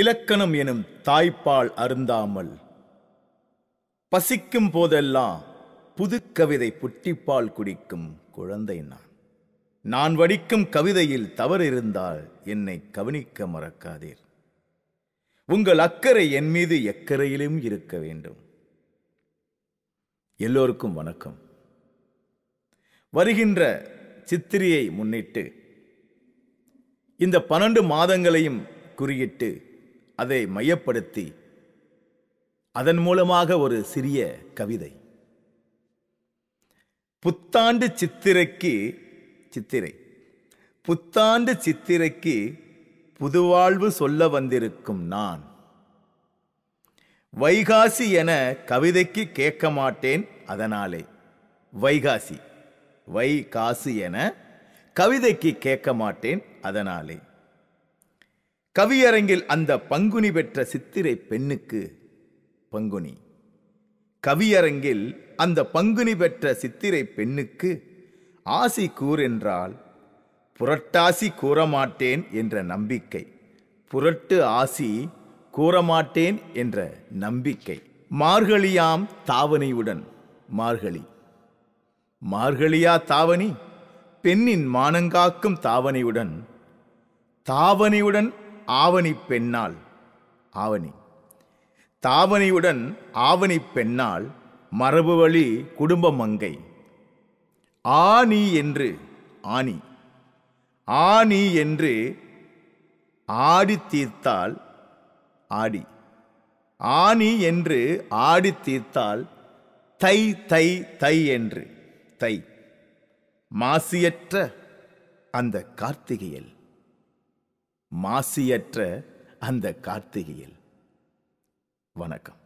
இலக்கணம் எனும் தாய்ப்பால் அருந்தாமல் பசிக்கும் போதெல்லாம் புது கவிதை புட்டிப்பால் குடிக்கும் குழந்தை நான் நான் வடிக்கும் கவிதையில் தவறு இருந்தால் என்னை கவனிக்க மறக்காதீர் உங்கள் அக்கறை என் மீது எக்கரையிலும் இருக்க வேண்டும் எல்லோருக்கும் வணக்கம் வருகின்ற சித்திரியை முன்னிட்டு இந்த பன்னெண்டு மாதங்களையும் குறியிட்டு அதை மையப்படுத்தி அதன் மூலமாக ஒரு சிறிய கவிதை புத்தாண்டு சித்திரைக்கு சித்திரை புத்தாண்டு சித்திரைக்கு புதுவாழ்வு சொல்ல வந்திருக்கும் நான் வைகாசி என கவிதைக்கு கேட்க மாட்டேன் அதனாலே வைகாசி வை காசு என கவிதைக்கு கேட்க மாட்டேன் அதனாலே கவியரங்கில் அந்த பங்குனி பெற்ற சித்திரை பெண்ணுக்கு பங்குனி கவியரங்கில் அந்த பங்குனி பெற்ற சித்திரை பெண்ணுக்கு ஆசி கூறென்றால் புரட்டாசி கூறமாட்டேன் என்ற நம்பிக்கை புரட்டு ஆசி கூறமாட்டேன் என்ற நம்பிக்கை மார்கழியாம் தாவணியுடன் மார்கழி மார்கழியா தாவணி பெண்ணின் மானங்காக்கும் தாவணியுடன் தாவணியுடன் ஆவணி பெண்ணால் ஆவணி தாவணியுடன் ஆவணி பெண்ணால் மரபு வழி குடும்ப மங்கை ஆணி என்று ஆணி ஆணி என்று ஆடி தீர்த்தால் ஆடி ஆணி என்று ஆடி தீர்த்தால் தை தை தை என்று தை மாசியற்ற அந்த கார்த்திகையில் மாசியற்ற அந்த கார்த்திகையில் வணக்கம்